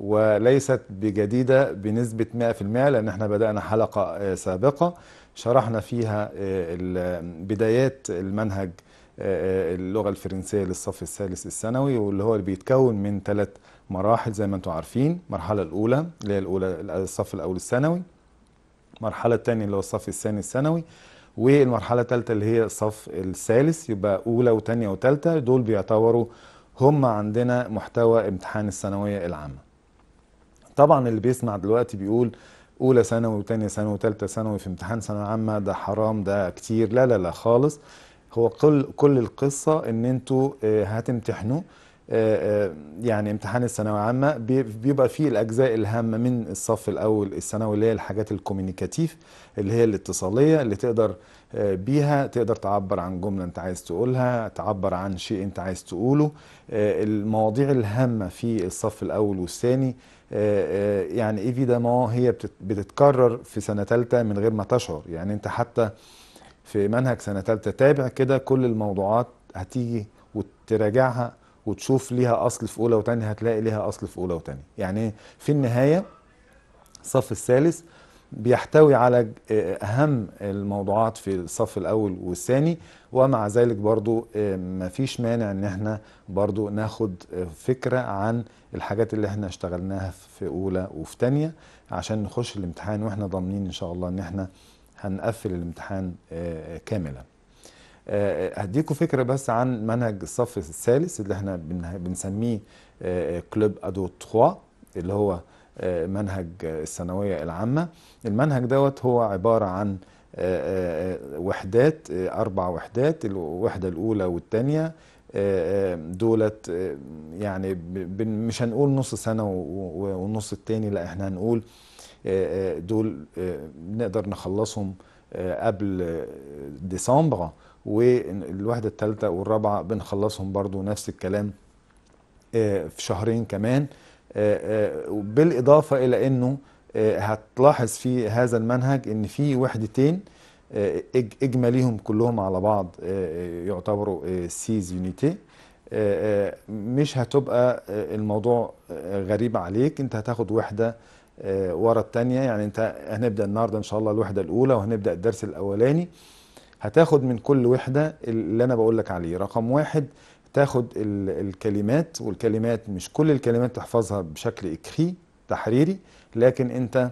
وليست بجديدة بنسبة 100% لأن احنا بدأنا حلقة آه، سابقة شرحنا فيها آه، بدايات المنهج آه، اللغة الفرنسية للصف الثالث الثانوي واللي هو اللي بيتكون من ثلاث مراحل زي ما انتم عارفين المرحلة الأولى اللي هي الأولى الصف الأول الثانوي المرحلة الثانية اللي هو الصف الثاني الثانوي والمرحلة الثالثة اللي هي الصف الثالث يبقى أولى وثانية وثالثة دول بيعتبروا هم عندنا محتوى امتحان الثانوية العامة طبعا اللي بيسمع دلوقتي بيقول اولى ثانوي وثانيه ثانوي وثالثه ثانوي في امتحان ثانويه عامه ده حرام ده كتير لا لا لا خالص هو كل كل القصه ان انتوا آه، هتمتحنوا آه، آه، يعني امتحان الثانويه عامه بيبقى فيه الاجزاء الهامه من الصف الاول الثانوي اللي هي الحاجات الكوميونيكاتيف اللي هي الاتصاليه اللي تقدر بيها تقدر تعبر عن جمله انت عايز تقولها تعبر عن شيء انت عايز تقوله المواضيع الهامه في الصف الاول والثاني آه، آه، يعني ايفيدامون هي بتتكرر في سنه ثالثه من غير ما تشعر يعني انت حتى في منهج سنه ثالثه تابع كده كل الموضوعات هتيجي وتراجعها وتشوف ليها اصل في اولى وثانيه هتلاقي ليها اصل في اولى وثانيه يعني في النهايه الصف الثالث بيحتوي على أهم الموضوعات في الصف الأول والثاني ومع ذلك برضو آه، مفيش مانع ان احنا برضو ناخد آه، فكرة عن الحاجات اللي احنا اشتغلناها في أولى وفي تانية عشان نخش الامتحان واحنا ضامنين ان شاء الله ان احنا هنقفل الامتحان آه، كاملا هديكم فكرة بس عن منهج الصف الثالث اللي احنا بنسميه كلوب ادو 3 اللي هو منهج الثانويه العامه المنهج دوت هو عباره عن آه، آه، آه، وحدات اربع وحدات الوحده الاولى والثانيه دولت يعني مش هنقول نص سنه والنص الثاني لا احنا هنقول دول نقدر نخلصهم قبل ديسمبر والوحدة الثالثة والرابعة بنخلصهم برضو نفس الكلام في شهرين كمان آه، آه، بالاضافه الى انه آه، هتلاحظ في هذا المنهج ان في وحدتين اجماليهم كلهم على بعض يعتبروا سيز يونيتي مش هتبقى الموضوع غريب عليك انت هتاخد وحده ورا الثانيه يعني انت هنبدا النهارده ان شاء الله الوحده الاولى وهنبدا الدرس الاولاني هتاخد من كل وحده اللي انا بقول لك عليه رقم واحد تاخد الكلمات والكلمات مش كل الكلمات تحفظها بشكل إكري تحريري لكن أنت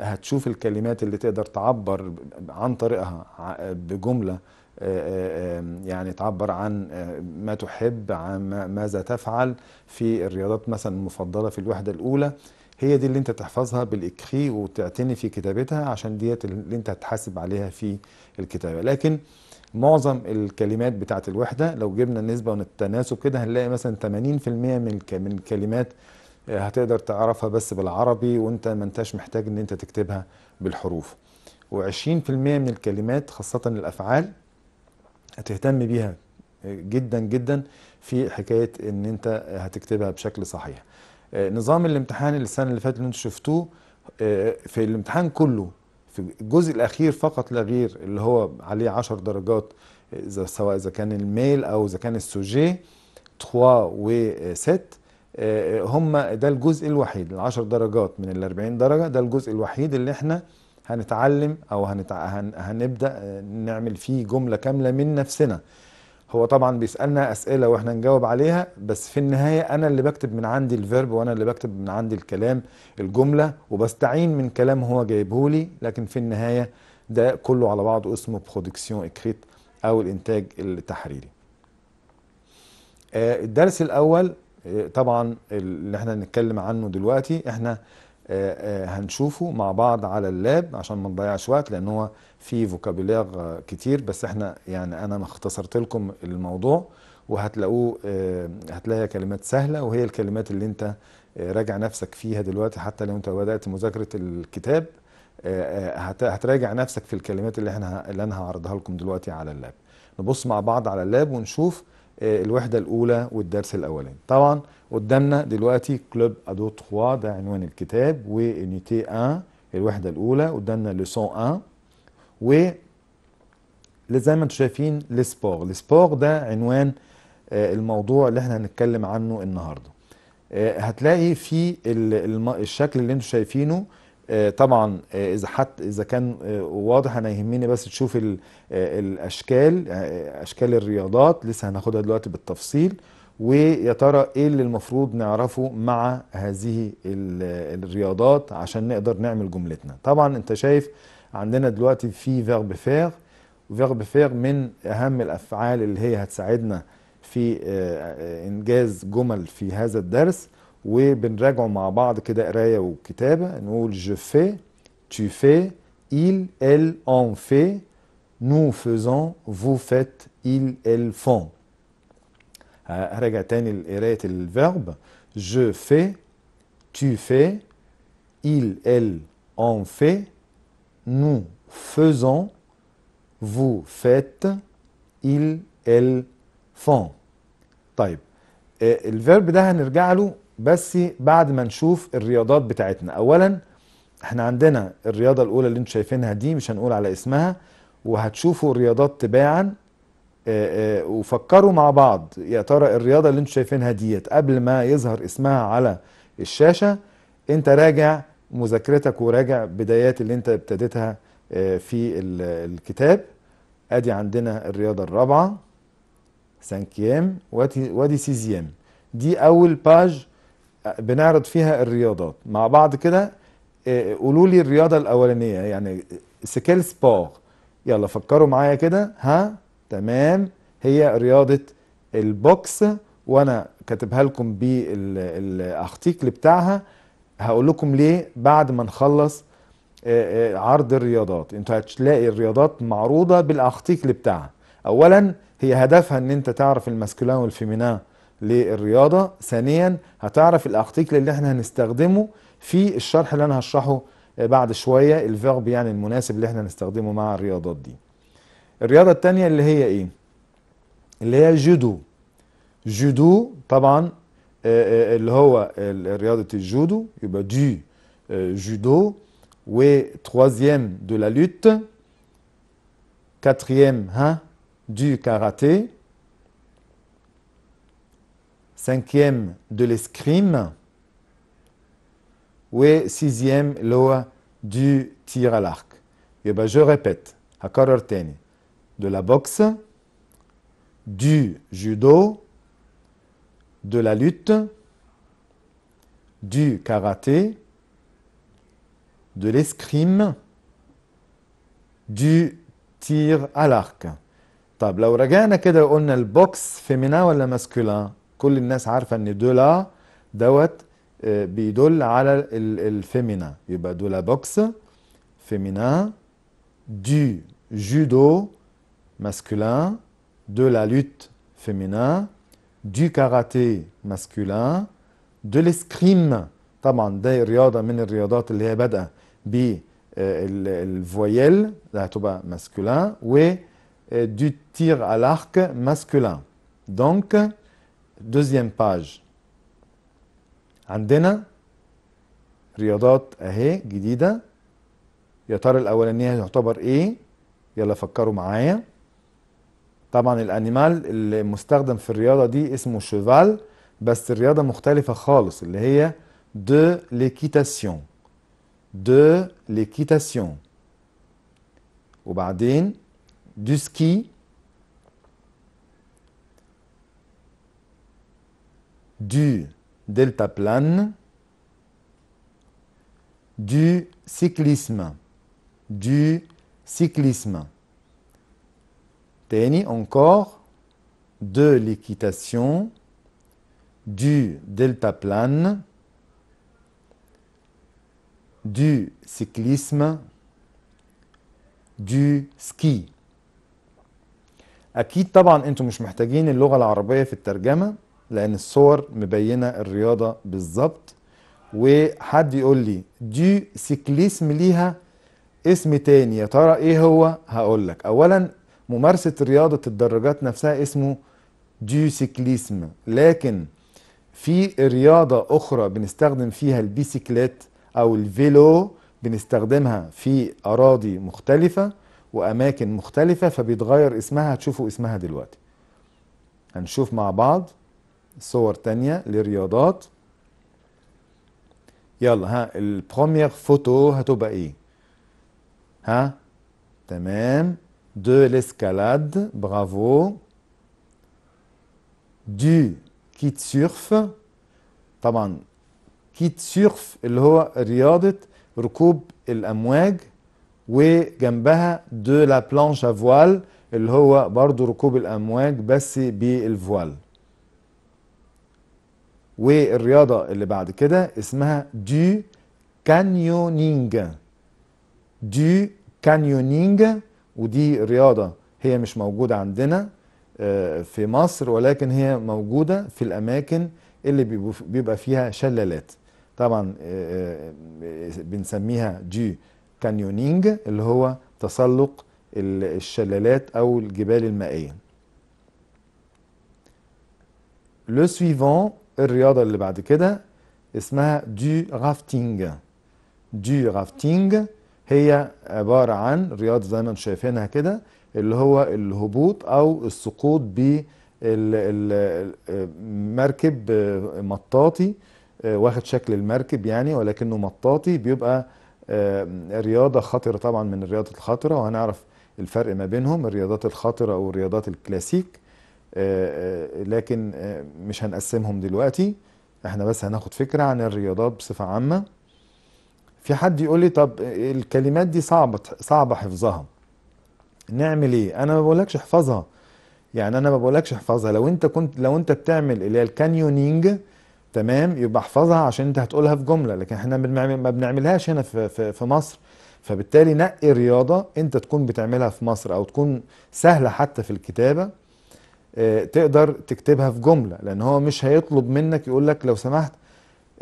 هتشوف الكلمات اللي تقدر تعبر عن طريقها بجملة آه، آه، يعني تعبر عن آه، ما تحب عن ماذا تفعل في الرياضات مثلا المفضلة في الوحدة الأولى هي دي اللي انت تحفظها بالإكري وتعتني في كتابتها عشان ديت اللي انت هتحاسب عليها في الكتابة لكن معظم الكلمات بتاعه الوحده لو جبنا النسبه والتناسب كده هنلاقي مثلا 80% من من الكلمات آه، هتقدر تعرفها بس بالعربي وانت ما انتش محتاج ان انت تكتبها بالحروف و20% من الكلمات خاصه الافعال هتهتم بيها آه، جدا جدا في حكايه ان انت هتكتبها بشكل صحيح آه، نظام الامتحان السنه اللي فاتت اللي انتم شفتوه في الامتحان كله في الجزء الاخير فقط لا غير اللي هو عليه 10 درجات إذا سواء اذا كان الميل او اذا كان السوجي 3 و 6 آه، هم ده الجزء الوحيد ال 10 درجات من ال 40 درجه ده الجزء الوحيد اللي احنا هنتعلم او هنتع... هن... هنبدا آه، نعمل فيه جمله كامله من نفسنا هو طبعا بيسالنا اسئله واحنا نجاوب عليها بس في النهايه انا اللي بكتب من عندي الفيرب وانا اللي بكتب من عندي الكلام الجمله وبستعين من كلام هو جايبه لي لكن في النهايه ده كله على بعضه اسمه برودكسيون اكريت او الانتاج التحريري آه، الدرس الاول آه، طبعا اللي احنا هنتكلم عنه دلوقتي احنا آه، هنشوفه مع بعض على اللاب عشان ما نضيعش وقت لان هو في فوكابيلير آه، كتير بس احنا يعني انا ما اختصرت لكم الموضوع وهتلاقوه آه، هتلاقي كلمات سهله وهي الكلمات اللي انت آه، راجع نفسك فيها دلوقتي حتى لو انت بدات مذاكره الكتاب هتراجع نفسك في الكلمات اللي احنا اللي انا هعرضها لكم دلوقتي على اللاب نبص مع بعض على اللاب ونشوف الوحده الاولى والدرس الاولاني طبعا قدامنا دلوقتي كلوب ادو 3 ده عنوان الكتاب ونيتي 1 الوحده الاولى قدامنا ليسون 1 و زي ما انتم شايفين السبور السبور ده عنوان آه، الموضوع اللي احنا هنتكلم عنه النهارده آه، هتلاقي في الشكل اللي انتم شايفينه آه، طبعا اذا حتى اذا كان واضح انا يهمني بس تشوف الاشكال اشكال الرياضات لسه هناخدها دلوقتي بالتفصيل ويا ترى ايه اللي المفروض نعرفه مع هذه الرياضات عشان نقدر نعمل جملتنا طبعا انت شايف عندنا دلوقتي في فيرب فير وفيرب فير من اهم الافعال اللي هي هتساعدنا في آه، انجاز جمل في هذا الدرس وبنراجعه مع بعض كده قرايه وكتابه نقول جو في tu fais il elle en fait nous faisons vous faites ils elles font هراجع تاني قرايه الفيرب je fais tu fais il elle en fait nous faisons, vous faites, ils, elles font. طيب إيه، الفيرب ده هنرجع له بس بعد ما نشوف الرياضات بتاعتنا اولا احنا عندنا الرياضة الاولى اللي انتم شايفينها دي مش هنقول على اسمها وهتشوفوا الرياضات تباعا إيه، إيه، وفكروا مع بعض يا ترى الرياضة اللي انتم شايفينها ديت قبل ما يظهر اسمها على الشاشة انت راجع مذاكرتك وراجع بدايات اللي انت ابتديتها آه، في الكتاب ادي عندنا الرياضه الرابعه سانكيام وادي سيزيام دي اول باج آه، بنعرض فيها الرياضات مع بعض كده آه، قولوا لي الرياضه الاولانيه يعني سكيل سبور يلا فكروا معايا كده ها تمام هي رياضه البوكس وانا كاتبها لكم بالاختيكل بتاعها هقول لكم ليه بعد ما نخلص آه، آه، عرض الرياضات انتوا هتلاقي الرياضات معروضه بالارتيكل بتاعها اولا هي هدفها ان انت تعرف الماسكولان والفيمينان للرياضه ثانيا هتعرف الارتيكل اللي احنا هنستخدمه في الشرح اللي انا هشرحه آه، بعد شويه الفيرب يعني المناسب اللي احنا هنستخدمه مع الرياضات دي الرياضه الثانيه اللي هي ايه اللي هي جودو جودو طبعا اللي euh, هو euh, euh, eh ben, du judo du judo جودو troisième de la lutte quatrième hein, du karaté cinquième de l'escrime et sixième du tir à l'arc. Et eh ben je répète, à de la boxe, du judo, de la lutte, du karaté, de l'escrime, du tir à l'arc. Tab la keda le box féminin ou masculin. Tout le monde Dawat que eh, deux là, doivent, bidoule le féminin. box féminin, du judo masculin, de la lutte féminin. du karaté masculin de l'escrime طبعا ده رياضه من الرياضات اللي هي بادئه آه، بالفويل ده هتبقى masculin و آه، du tir à l'arc masculin donc deuxième page عندنا رياضات اهي جديده يا ترى الاولانيه هتعتبر ايه يلا فكروا معايا طبعا الانيمال المستخدم في الرياضه دي اسمه شيفال بس الرياضه مختلفه خالص اللي هي دو ليكيتاسيون دو ليكيتاسيون وبعدين دو سكي دو دلتا بلان دو سيكليسم دو سيكليسم تاني encore de l'équitation du deltaplane du cyclisme du ski اكيد طبعا انتم مش محتاجين اللغه العربيه في الترجمه لان الصور مبينه الرياضه بالظبط وحد يقول لي دي سيكليسم ليها اسم تاني يا ترى ايه هو هقول لك اولا ممارسة رياضة الدراجات نفسها اسمه دي سيكليزم لكن في رياضة أخرى بنستخدم فيها البيسيكلات أو الفيلو بنستخدمها في أراضي مختلفة وأماكن مختلفة فبيتغير اسمها هتشوفوا اسمها دلوقتي هنشوف مع بعض صور تانية لرياضات يلا ها البروميير فوتو هتبقى ايه ها تمام de l'escalade, bravo. Du كيتسيرف طبعا كيتسيرف اللي هو رياضة ركوب الأمواج وجنبها دو لا بلانش فوال اللي هو برضو ركوب الأمواج بس بالفوال والرياضة اللي بعد كده اسمها دو كانيونينج دو كانيونينج ودي رياضة هي مش موجودة عندنا آه، في مصر ولكن هي موجودة في الأماكن اللي بيبقى فيها شلالات طبعا آه، آه، بنسميها جي كانيونينج اللي هو تسلق الشلالات أو الجبال المائية لو سويفون الرياضة اللي بعد كده اسمها دو رافتينج دو رافتينج هي عبارة عن رياض زي ما انتم شايفينها كده اللي هو الهبوط او السقوط بمركب مطاطي واخد شكل المركب يعني ولكنه مطاطي بيبقى آه، رياضة خطرة طبعا من الرياضة الخطرة وهنعرف الفرق ما بينهم الرياضات الخطرة والرياضات الكلاسيك آه، آه، لكن مش هنقسمهم دلوقتي احنا بس هناخد فكرة عن الرياضات بصفة عامة في حد يقول لي طب الكلمات دي صعبه صعبه حفظها نعمل ايه انا ما بقولكش احفظها يعني انا ما بقولكش احفظها لو انت كنت لو انت بتعمل اللي هي الكانيونينج تمام يبقى احفظها عشان انت هتقولها في جمله لكن احنا ما بنعملهاش هنا في في, في مصر فبالتالي نقي رياضه انت تكون بتعملها في مصر او تكون سهله حتى في الكتابه آه، تقدر تكتبها في جمله لان هو مش هيطلب منك يقول لك لو سمحت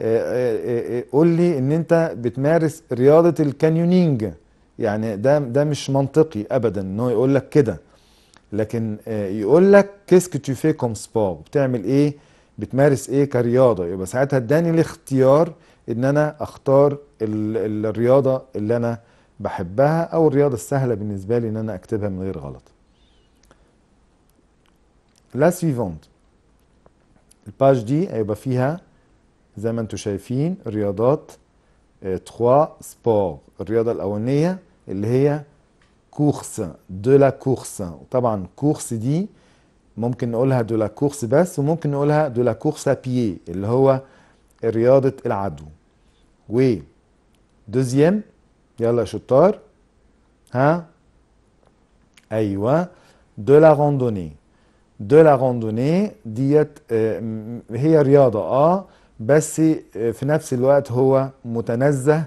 آه، آه، آه، قول لي ان انت بتمارس رياضه الكانيونينج يعني ده ده مش منطقي ابدا ان هو يقول لك كده لكن يقول لك كيسك تو في كوم سبور بتعمل ايه بتمارس ايه كرياضه يبقى ساعتها اداني الاختيار ان انا اختار الرياضه اللي انا بحبها او الرياضه السهله بالنسبه لي ان انا اكتبها من غير غلط لا سيفونت الباج دي هيبقى فيها زي ما انتم شايفين رياضات تخوا آه، سبور الرياضة الأولانية اللي هي كورس دو لا كورس طبعا كورس دي ممكن نقولها دو لا كورس بس وممكن نقولها دو لا كورس بيي اللي هو رياضة العدو و دوزيام يلا يا شطار ها ايوه دو لا روندوني دو لا روندوني ديت آه، هي رياضة اه بس آه، في نفس الوقت هو متنزه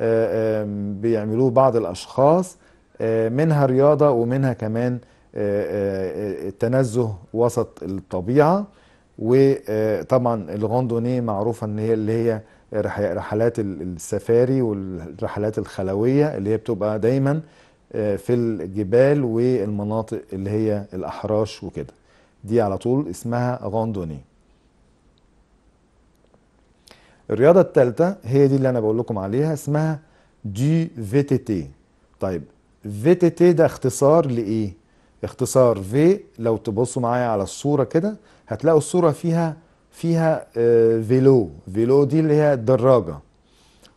آه، بيعملوه بعض الاشخاص آه، منها رياضه ومنها كمان التنزه وسط الطبيعه وطبعا الغندونيه معروفه ان هي اللي هي رحلات السفاري والرحلات الخلويه اللي هي بتبقى دايما في الجبال والمناطق اللي هي الاحراش وكده دي على طول اسمها غندونيه الرياضه الثالثه هي دي اللي انا بقول لكم عليها اسمها دي في تي تي طيب في تي تي ده اختصار لايه اختصار في لو تبصوا معايا على الصوره كده هتلاقوا الصوره فيها فيها فيلو آه، فيلو دي اللي هي الدراجه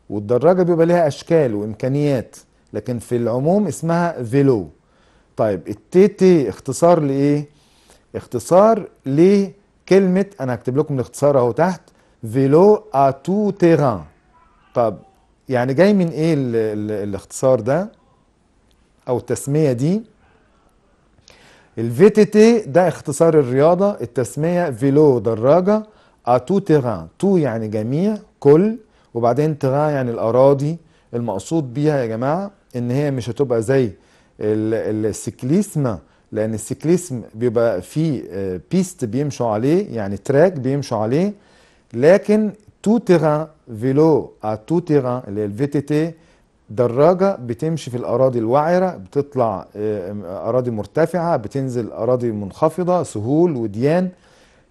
والدراجه بيبقى ليها اشكال وامكانيات لكن في العموم اسمها فيلو طيب التي تي اختصار لايه اختصار لكلمه انا هكتب لكم الاختصار اهو تحت فيلو ا تو تيران طب يعني جاي من ايه الـ الـ الاختصار ده او التسميه دي الفي تي تي ده اختصار الرياضه التسميه فيلو دراجه ا تو تيران تو يعني جميع كل وبعدين تيران يعني الاراضي المقصود بيها يا جماعه ان هي مش هتبقى زي السيكليسما لان السيكليسم بيبقى فيه بيست آه، بيمشوا عليه يعني تراك بيمشوا عليه لكن تو تيران فيلو ا تو تيران اللي هي الفي تي تي دراجة بتمشي في الأراضي الوعرة بتطلع آه، آه، أراضي مرتفعة بتنزل أراضي منخفضة سهول وديان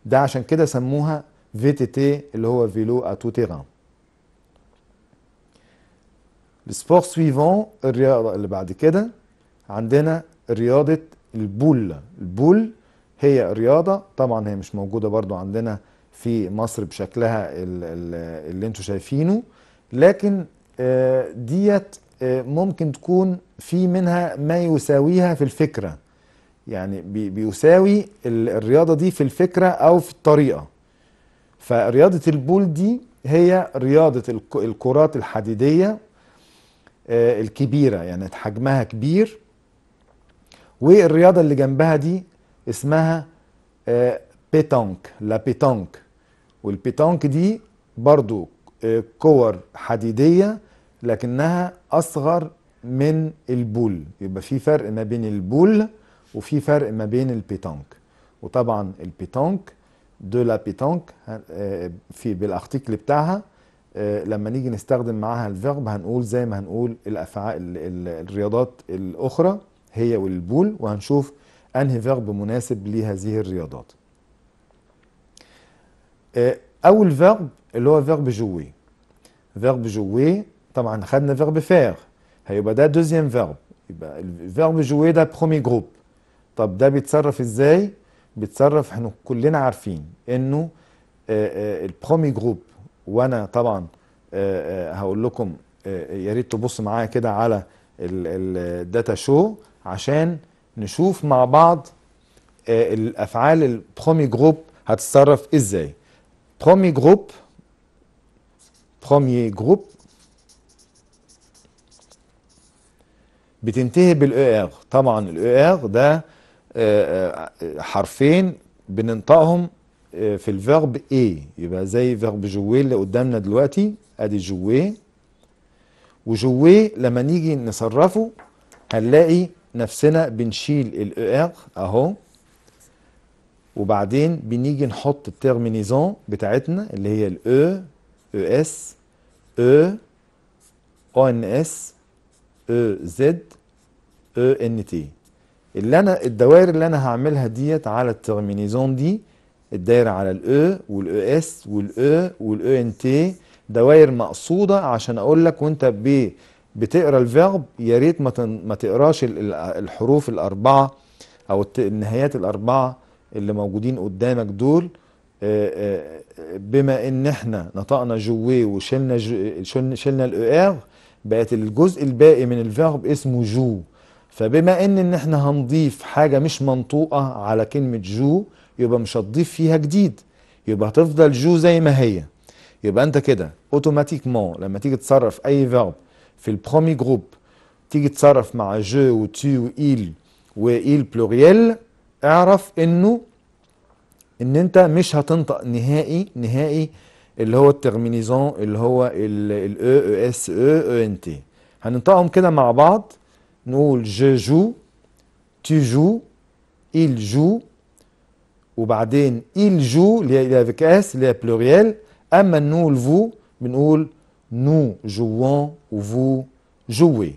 ده عشان كده سموها في تي تي اللي هو فيلو ا تو تيران السبور سويفون الرياضة اللي بعد كده عندنا رياضة البول البول هي رياضة طبعا هي مش موجودة برضو عندنا في مصر بشكلها اللي انتم شايفينه لكن آه، ديت آه، ممكن تكون في منها ما يساويها في الفكرة يعني بيساوي الرياضة دي في الفكرة أو في الطريقة فرياضة البول دي هي رياضة الكرات الحديدية آه، الكبيرة يعني حجمها كبير والرياضة اللي جنبها دي اسمها بيتونك لا بيتونك والبيتانك دي برضو آه، كور حديدية لكنها أصغر من البول يبقى في فرق ما بين البول وفي فرق ما بين البيتانك وطبعا البيتانك دو لا بيتانك آه، في بالارتيكل بتاعها آه، لما نيجي نستخدم معاها الفيرب هنقول زي ما هنقول الافعال الرياضات الاخرى هي والبول وهنشوف انهي فيرب مناسب لهذه الرياضات إيه، اول فيرب اللي هو فيرب جوي فيرب جوي طبعا خدنا فيرب فير هيبقى ده دوزيام فيرب يبقى الفيرب جوي ده برومي جروب طب ده بيتصرف ازاي بيتصرف احنا كلنا عارفين انه آه، آه، البرومي جروب وانا طبعا آه، هقول لكم يا ريت تبصوا معايا كده على الداتا شو عشان نشوف مع بعض الافعال البرومي جروب هتتصرف ازاي Premier groupe, premier groupe بتنتهي بالاي ار طبعا الاي ار ده آه، آه، حرفين بننطقهم آه، في الفيرب A يبقى زي فيرب جوي اللي قدامنا دلوقتي ادي جوي وجوي لما نيجي نصرفه هنلاقي نفسنا بنشيل الاي ار اهو وبعدين بنيجي نحط التيرمينيزون بتاعتنا اللي هي الاو او اس او او ان اس او زد او ان تي اللي انا الدوائر اللي انا هعملها ديت على التيرمينيزون دي الدايره على الاو e والاو اس e والاو e والاو ان تي دوائر مقصوده عشان اقول لك وانت ب بتقرا الفيرب يا ريت ما تقراش الحروف الاربعه او النهايات الاربعه اللي موجودين قدامك دول آه، آه، بما ان احنا نطقنا جوي وشلنا جو شلنا الاو بقت الجزء الباقي من الفيرب اسمه جو فبما ان ان احنا هنضيف حاجه مش منطوقه على كلمه جو يبقى مش هتضيف فيها جديد يبقى هتفضل جو زي ما هي يبقى انت كده اوتوماتيكمون لما تيجي تصرف اي فيرب في البرومي جروب تيجي تصرف مع جو وتي وإيل وإيل بلوريال اعرف انه ان انت مش هتنطق نهائي نهائي اللي هو الترمينيزون اللي هو ال او اس او او ان تي هننطقهم كده مع بعض نقول جو جو تي جو il جو وبعدين il جو اللي هي افيك اس اللي هي بلوريال اما نقول فو بنقول نو جوون وفو جوي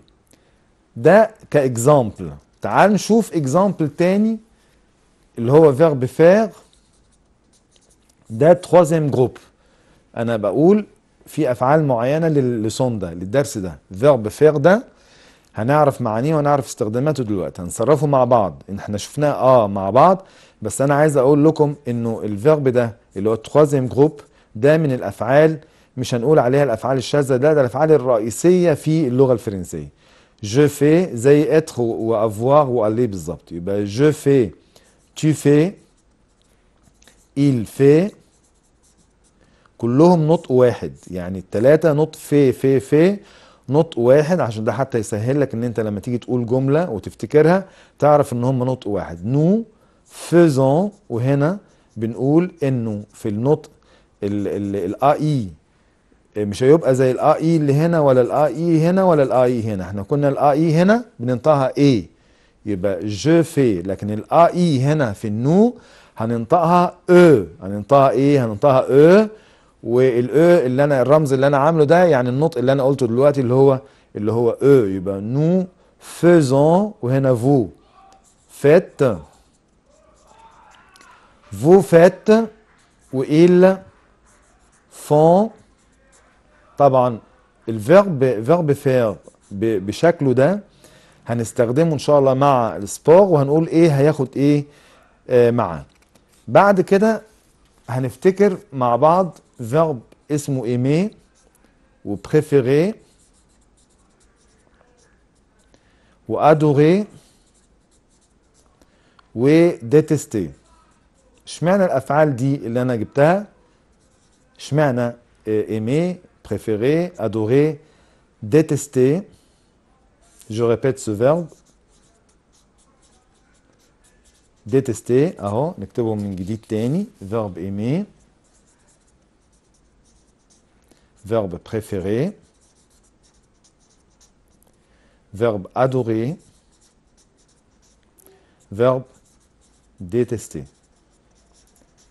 ده كاكزامبل تعال نشوف اكزامبل تاني اللي هو فيرب فير ده تخوازيم جروب انا بقول في افعال معينه للسون ده للدرس ده فيرب فير ده هنعرف معانيه وهنعرف استخداماته دلوقتي هنصرفه مع بعض ان احنا شفناه اه مع بعض بس انا عايز اقول لكم انه الفيرب ده اللي هو التخوازيم جروب ده من الافعال مش هنقول عليها الافعال الشاذه ده ده الافعال الرئيسيه في اللغه الفرنسيه جو في زي اتر وافوار والي بالظبط يبقى جو في tu fais il fait كلهم نطق واحد يعني التلاتة نطق في في في نطق واحد عشان ده حتى يسهل لك ان انت لما تيجي تقول جملة وتفتكرها تعرف ان هم نطق واحد نو فيزون وهنا بنقول انه في النطق الا اي مش هيبقى زي الا اي اللي هنا ولا الا اي هنا ولا الا اي هنا احنا كنا الا اي هنا بننطقها ايه يبقى جو في لكن الا اي هنا في النو هننطقها او هننطقها ايه هننطقها او والاو اللي انا الرمز اللي انا عامله ده يعني النطق اللي انا قلته دلوقتي اللي هو اللي هو او يبقى نو فيزون وهنا فو فات فو فات وايل فون طبعا الفيرب فيرب فير بشكله ده هنستخدمه ان شاء الله مع السباغ وهنقول ايه هياخد ايه آه معاه بعد كده هنفتكر مع بعض فيرب اسمه ايمي وبريفيري وادوري وديتستي اشمعنى الافعال دي اللي انا جبتها اشمعنى ايمي بريفيري ادوري ديتستي je répète ce verbe. Détester. Alors, nektobo mingiditeni, verbe aimer. Verbe préférer, Verbe adorer. Verbe détester.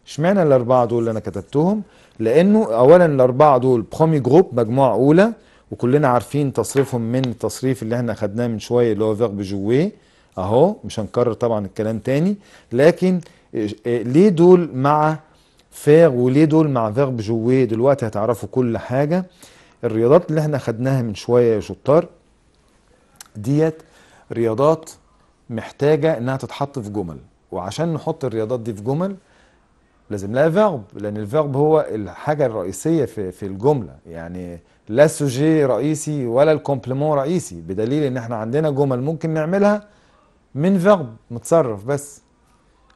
Shmena l'arba'a doul l'ana katabtuhum. L'ennu, awalan l'arba'a le premier groupe, magmoa oula. وكلنا عارفين تصريفهم من التصريف اللي احنا خدناه من شويه اللي هو فيغب جوي اهو مش هنكرر طبعا الكلام تاني لكن آه، آه، ليه دول مع فيغ وليه دول مع فيغب جوي دلوقتي هتعرفوا كل حاجه الرياضات اللي احنا خدناها من شويه يا شطار ديت رياضات محتاجه انها تتحط في جمل وعشان نحط الرياضات دي في جمل لازم لها فيرب لان الفيرب هو الحاجه الرئيسيه في في الجمله يعني لا السوجي رئيسي ولا الكومبليمون رئيسي بدليل ان احنا عندنا جمل ممكن نعملها من فيرب متصرف بس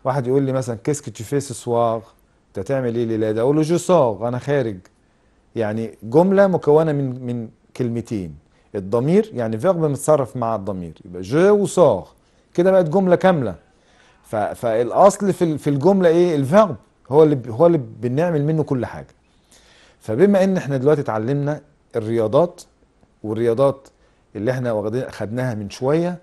واحد يقول لي مثلا كيسك تو في سواغ انت تعمل ايه ليلة ده اقول له جو سوغ انا خارج يعني جمله مكونه من من كلمتين الضمير يعني فيرب متصرف مع الضمير يبقى جو وسوغ كده بقت جمله كامله فالاصل في في الجمله ايه الفيرب هو اللي هو اللي بنعمل منه كل حاجه فبما ان احنا دلوقتي اتعلمنا الرياضات والرياضات اللي احنا واخدين خدناها من شويه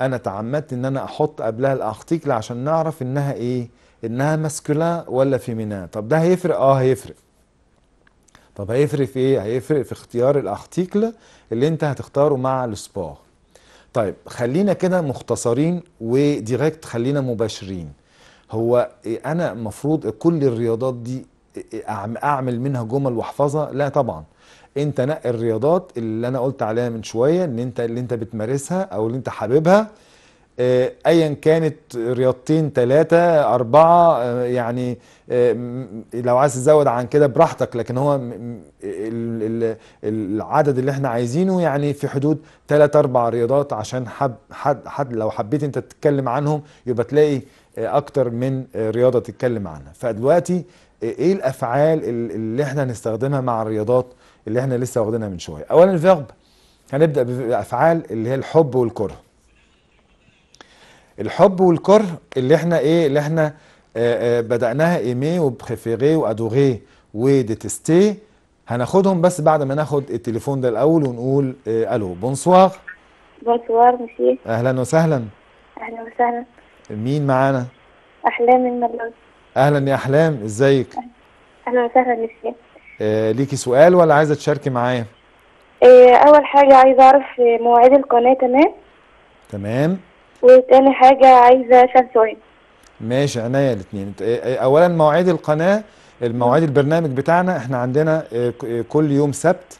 انا تعمدت ان انا احط قبلها الاختيكل عشان نعرف انها ايه انها ماسكولا ولا فيمينا طب ده هيفرق اه هيفرق طب هيفرق في ايه هيفرق في اختيار الاختيكل اللي انت هتختاره مع السبور طيب خلينا كده مختصرين وديركت خلينا مباشرين هو إيه؟ انا المفروض كل الرياضات دي إيه؟ إيه؟ اعمل منها جمل واحفظها لا طبعا انت نقي الرياضات اللي انا قلت عليها من شويه ان انت اللي انت بتمارسها او اللي انت حاببها آه، ايا كانت رياضتين ثلاثه اربعه آه، يعني آه، لو عايز تزود عن كده براحتك لكن هو العدد اللي احنا عايزينه يعني في حدود ثلاث اربع رياضات عشان حب حد, حد لو حبيت انت تتكلم عنهم يبقى تلاقي اكتر من رياضه تتكلم عنها فدلوقتي ايه الافعال اللي احنا هنستخدمها مع الرياضات اللي احنا لسه واخدينها من شويه اولا الفيرب هنبدا بافعال اللي هي الحب والكره الحب والكره اللي احنا ايه اللي احنا آآ آه، آآ آه، بدأناها ايمي وبريفيري وادوري وديتستي هناخدهم بس بعد ما ناخد التليفون ده الاول ونقول آه، الو بونسوار بونسوار ميسي اهلا وسهلا اهلا وسهلا مين معانا احلام المرلوز اهلا يا احلام ازيك اهلا وسهلا ميسي آه، ليكي سؤال ولا عايزه تشاركي معايا آه، اول حاجه عايزه اعرف مواعيد القناه تمام تمام وتاني حاجه عايزه اسال سؤال ماشي عينيا الاثنين آه، اولا مواعيد القناه المواعيد البرنامج بتاعنا احنا عندنا كل يوم سبت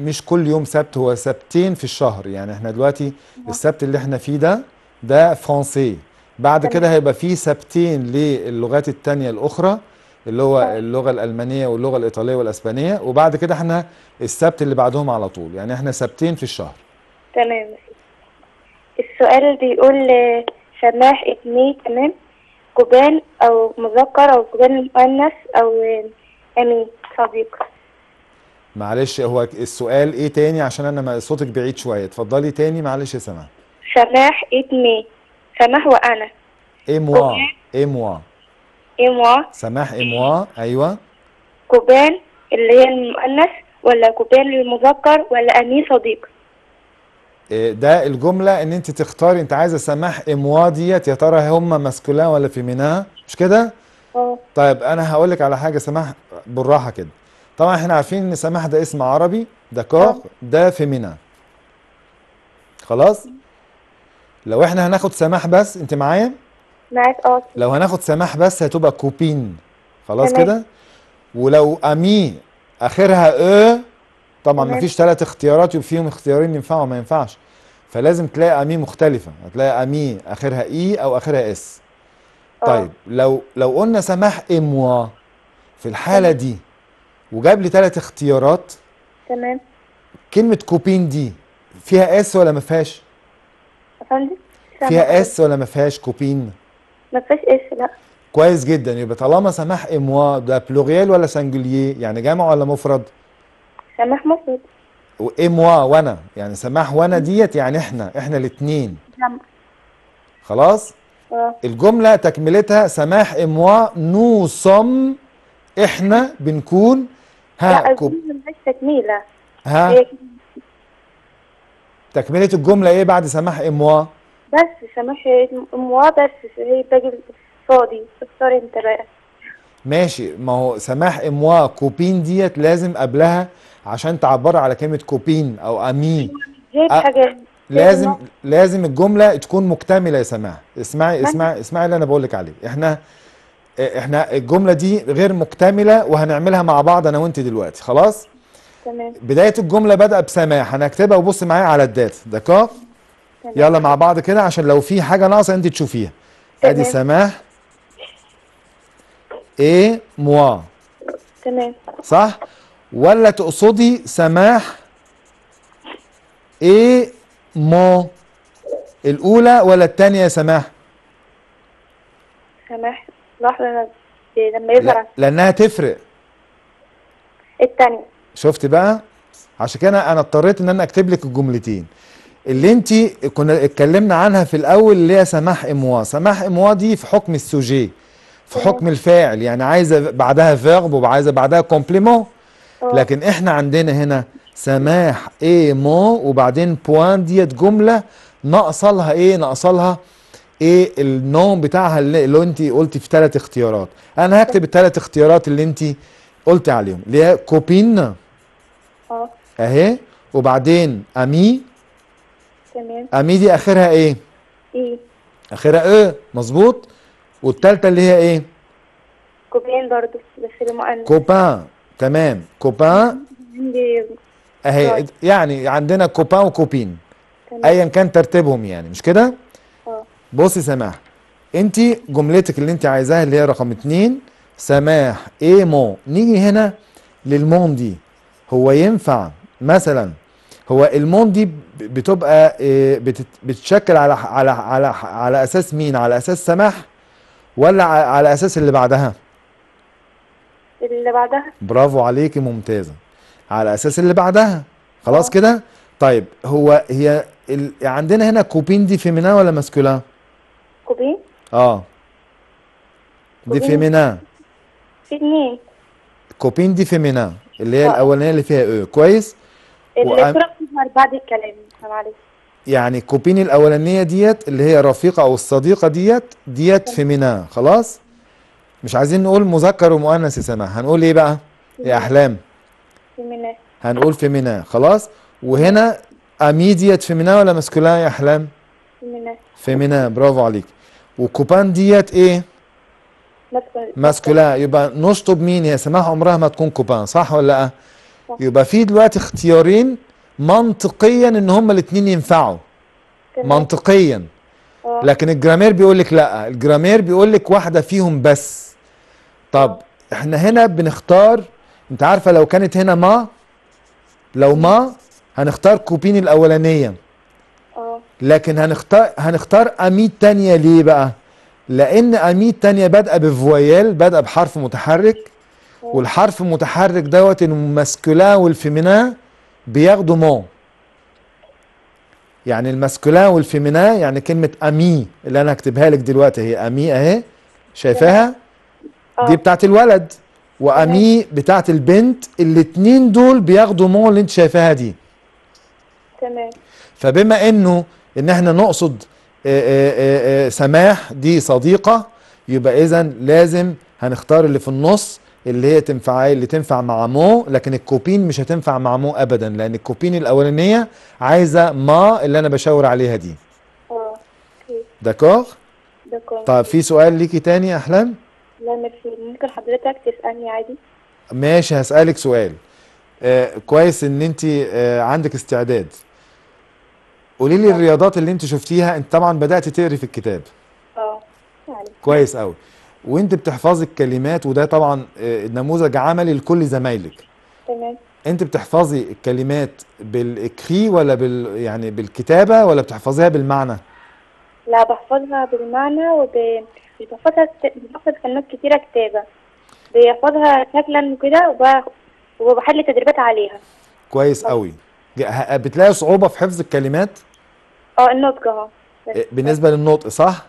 مش كل يوم سبت هو سبتين في الشهر يعني احنا دلوقتي السبت اللي احنا فيه ده ده فرنسي بعد كده هيبقى فيه سبتين للغات التانية الاخرى اللي هو اللغه الالمانيه واللغه الايطاليه والاسبانيه وبعد كده احنا السبت اللي بعدهم على طول يعني احنا سبتين في الشهر تمام السؤال بيقول سماح ابني تمام جبال او مذكر او جبال مؤنث او امين صديق معلش هو السؤال ايه تاني عشان انا صوتك بعيد شويه اتفضلي تاني معلش يا سماح سماح ابني سماح وانا ايه موا ايه موا إيموا سماح إيموا أيوة كوبان اللي هي المؤنث ولا كوبان للمذكر ولا أني صديق إيه، ده الجملة ان انت تختاري انت عايزة سماح اموا ديت يا ترى هم ماسكولان ولا فيمينا مش كده؟ اه طيب انا هقول لك على حاجة سماح بالراحة كده طبعا احنا عارفين ان سماح ده اسم عربي ده اه. ده فيمينا خلاص؟ لو احنا هناخد سماح بس انت معايا؟ معاك اه لو هناخد سماح بس هتبقى كوبين خلاص كده ولو امي اخرها إيه؟ طبعا ما فيش ثلاث اختيارات وفيهم اختيارين ينفعوا وما ينفعش فلازم تلاقي امي مختلفه هتلاقي امي اخرها اي او اخرها اس آه. طيب لو لو قلنا سماح اموا في الحاله دي وجاب لي ثلاث اختيارات تمام كلمه كوبين دي فيها اس ولا ما فيهاش فيها اس ولا ما فيهاش كوبين ما فيهاش اس إيه، لا كويس جدا يبقى طالما سماح اموا ده بلوغيال ولا سنجلييه يعني جمع ولا مفرد سماح مفرد واموا وانا يعني سماح وانا ديت يعني احنا احنا الاثنين خلاص أوه. الجمله تكملتها سماح اموا نو صم احنا بنكون ها كوب تكمله ها تكمله الجمله ايه بعد سماح اموا بس سامحي أمواه بس هي بتجي فاضي اختار أنت بقى ماشي ما هو سماح اموا كوبين ديت لازم قبلها عشان تعبر على كلمه كوبين او امي أ... لازم لازم الجمله تكون مكتمله يا سماح اسمعي اسمعي اسمعي اللي انا بقول لك عليه احنا احنا الجمله دي غير مكتمله وهنعملها مع بعض انا وانت دلوقتي خلاص تمام بدايه الجمله بادئه بسماح هنكتبها وبص معايا على الدات دكاف يلا مع بعض كده عشان لو في حاجه ناقصه انت تشوفيها ادي سماح ايه موا تمام صح ولا تقصدي سماح ايه مو الاولى ولا الثانيه يا سماح سماح لحظه إيه، لما يظهر لانها تفرق الثانيه شفت بقى عشان كده انا اضطريت ان انا اكتب لك الجملتين اللي انت كنا اتكلمنا عنها في الاول اللي هي سماح اموا سماح اموا دي في حكم السوجيه في حكم الفاعل يعني عايزه بعدها فيرب وعايزه بعدها كومبليمون لكن احنا عندنا هنا سماح ايه مو وبعدين بوان ديت جمله ناقصلها ايه ناقصلها ايه النوم بتاعها اللي, اللي انت قلتي في ثلاث اختيارات انا هكتب الثلاث اختيارات اللي انت قلتي عليهم اللي هي كوبين اهي وبعدين امي تمام اميدي اخرها ايه ايه اخرها ايه مظبوط والتالتة اللي هي ايه كوبين برضو بس المؤنث كوبان تمام كوبان اهي طيب. يعني عندنا كوبان وكوبين ايا كان ترتيبهم يعني مش كده اه بصي سماح انت جملتك اللي انت عايزاها اللي هي رقم اتنين سماح ايه مو نيجي هنا للمون دي هو ينفع مثلا هو المون دي بتبقى آه، بتتشكل على على على على اساس مين على اساس سماح ولا على اساس اللي بعدها اللي بعدها برافو عليكي ممتازه على اساس اللي بعدها خلاص اه. كده طيب هو هي ال... عندنا هنا كوبين دي فيمينا ولا ماسكولا كوبين اه دي فيمينا في اتنين كوبين دي فيمينا اللي هي آه. الاولانيه اللي فيها ايه كويس الدكتوره الاحمر بعد الكلام معلش يعني كوبين الاولانيه ديت اللي هي رفيقه او الصديقه ديت ديت في منى خلاص مش عايزين نقول مذكر ومؤنث يا سماح هنقول ايه بقى يا احلام في منى هنقول في منى خلاص وهنا امي ديت في منى ولا مسكولاه يا احلام في منى في منى برافو عليك وكوبان ديت ايه ماسكولا يبقى نشطب مين يا سماح عمرها ما تكون كوبان صح ولا لا يبقى في دلوقتي اختيارين منطقيا ان هما الاثنين ينفعوا منطقيا آه. لكن الجرامير بيقول لك لا الجرامير بيقول لك واحده فيهم بس طب احنا هنا بنختار انت عارفه لو كانت هنا ما لو ما هنختار كوبين الاولانيه آه. لكن هنختار هنختار اميد تانية ليه بقى لان اميد تانية بادئه بفويال بادئه بحرف متحرك آه. والحرف المتحرك دوت الماسكولان والفيمينان بياخدوا مو يعني الماسكولان والفيمينا يعني كلمة أمي اللي أنا هكتبها لك دلوقتي هي أمي أهي شايفاها؟ آه. دي بتاعت الولد وأمي بتاعت البنت الاتنين دول بياخدوا مو اللي أنت شايفاها دي تمام فبما إنه إن إحنا نقصد آه، آه، سماح دي صديقة يبقى إذا لازم هنختار اللي في النص اللي هي تنفع اللي تنفع مع مو لكن الكوبين مش هتنفع مع مو ابدا لان الكوبين الاولانيه عايزه ما اللي انا بشاور عليها دي اه داكور داكور طب في سؤال ليكي تاني احلام لا ميرسي ممكن حضرتك تسالني عادي ماشي هسالك سؤال آه كويس ان انت آه عندك استعداد قولي لي آه. الرياضات اللي انت شفتيها انت طبعا بدات تقري في الكتاب اه يعني. كويس قوي وانت بتحفظي الكلمات وده طبعا آه، نموذج عملي لكل زمايلك تمام انت بتحفظي الكلمات بالاكري ولا بال يعني بالكتابه ولا بتحفظيها بالمعنى لا بحفظها بالمعنى وبحفظها بحفظ كلمات كتيره كتابه بيحفظها شكلا كده وب... وبحل تدريبات عليها كويس قوي بتلاقي صعوبه في حفظ الكلمات اه النطق اهو آه، بالنسبه للنطق صح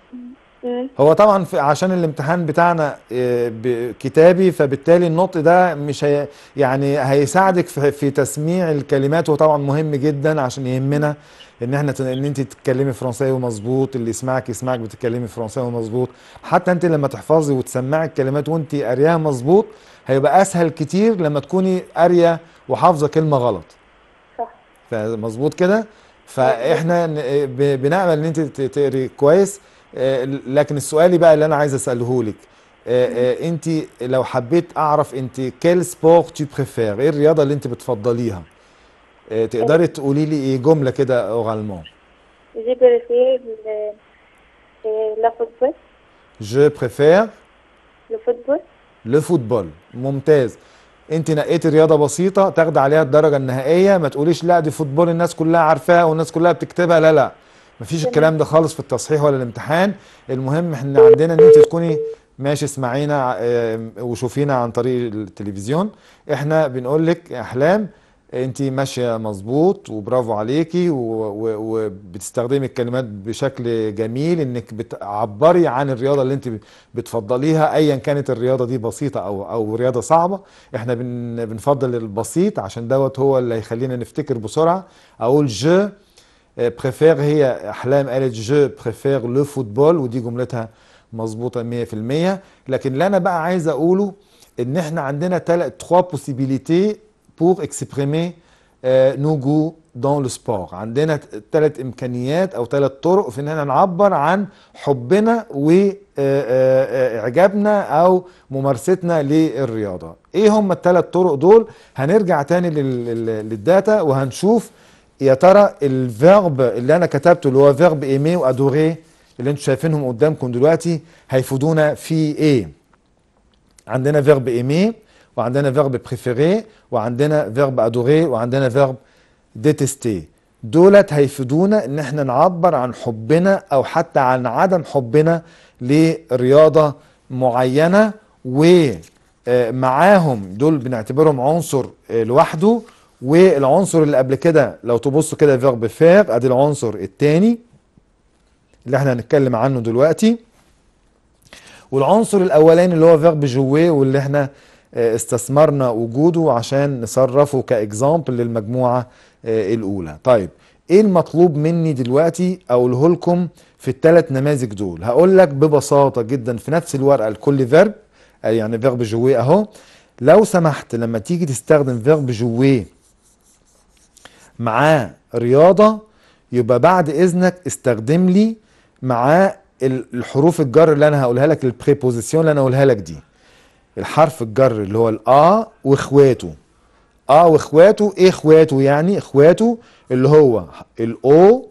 هو طبعا في عشان الامتحان بتاعنا آه، كتابي فبالتالي النطق ده مش هي يعني هيساعدك في, تسميع الكلمات وطبعا مهم جدا عشان يهمنا ان احنا ان انت تتكلمي فرنساوي مظبوط اللي يسمعك يسمعك بتتكلمي فرنساوي مظبوط حتى انت لما تحفظي وتسمعي الكلمات وانت قارياها مظبوط هيبقى اسهل كتير لما تكوني قاريه وحافظه كلمه غلط صح فمظبوط كده فاحنا بنامل ان انت تقري كويس آه، لكن السؤال بقى اللي انا عايز اساله لك آه، آه، انت لو حبيت اعرف انت كيل سبور تو بريفير ايه الرياضه اللي انت بتفضليها تقدري تقولي لي ايه جمله كده اورالمون جي بريفير لا فوتبول جو بريفير لو فوتبول لو فوتبول ممتاز انت نقيتي رياضه بسيطه تاخدي عليها الدرجه النهائيه ما تقوليش لا دي فوتبول الناس كلها عارفاها والناس كلها بتكتبها لا لا مفيش الكلام ده خالص في التصحيح ولا الامتحان المهم احنا عندنا ان انت تكوني ماشي اسمعينا آه، وشوفينا عن طريق التلفزيون احنا بنقول لك احلام انت ماشيه مظبوط وبرافو عليكي وبتستخدمي الكلمات بشكل جميل انك بتعبري عن الرياضه اللي انت بتفضليها ايا كانت الرياضه دي بسيطه او او رياضه صعبه احنا بنفضل البسيط عشان دوت هو اللي هيخلينا نفتكر بسرعه اقول ج بريفير آه، هي احلام قالت جو بريفير لو فوتبول ودي جملتها مظبوطه 100% لكن اللي انا بقى عايز اقوله ان احنا عندنا تخوا بوسيبيليتي بور اكسبريمي نو جو دون لو سبور عندنا ثلاث امكانيات او ثلاث طرق في ان احنا نعبر عن حبنا واعجابنا آه، آه، او ممارستنا للرياضه ايه هم الثلاث طرق دول هنرجع تاني للداتا وهنشوف يا ترى الفيرب اللي انا كتبته اللي هو فيرب ايمي وادوري اللي انتم شايفينهم قدامكم دلوقتي هيفيدونا في ايه عندنا فيرب ايمي وعندنا فيرب بريفيري وعندنا فيرب ادوري وعندنا فيرب ديتستي دولت هيفيدونا ان احنا نعبر عن حبنا او حتى عن عدم حبنا لرياضه معينه ومعاهم دول بنعتبرهم عنصر آه، لوحده والعنصر اللي قبل كده لو تبصوا كده فيرب فير ادي العنصر الثاني اللي احنا هنتكلم عنه دلوقتي والعنصر الاولاني اللي هو فيرب جوي واللي احنا آه، استثمرنا وجوده عشان نصرفه كاكزامبل للمجموعه آه، الاولى طيب ايه المطلوب مني دلوقتي اقوله لكم في الثلاث نماذج دول هقول لك ببساطه جدا في نفس الورقه لكل فيرب آه، يعني فيرب جوي اهو لو سمحت لما تيجي تستخدم فيرب جوي معاه رياضة يبقى بعد إذنك استخدم لي معاه الحروف الجر اللي أنا هقولها لك البريبوزيسيون اللي أنا هقولها لك دي الحرف الجر اللي هو الآ آه، وإخواته آ آه، وإخواته إيه إخواته يعني إخواته اللي هو الأو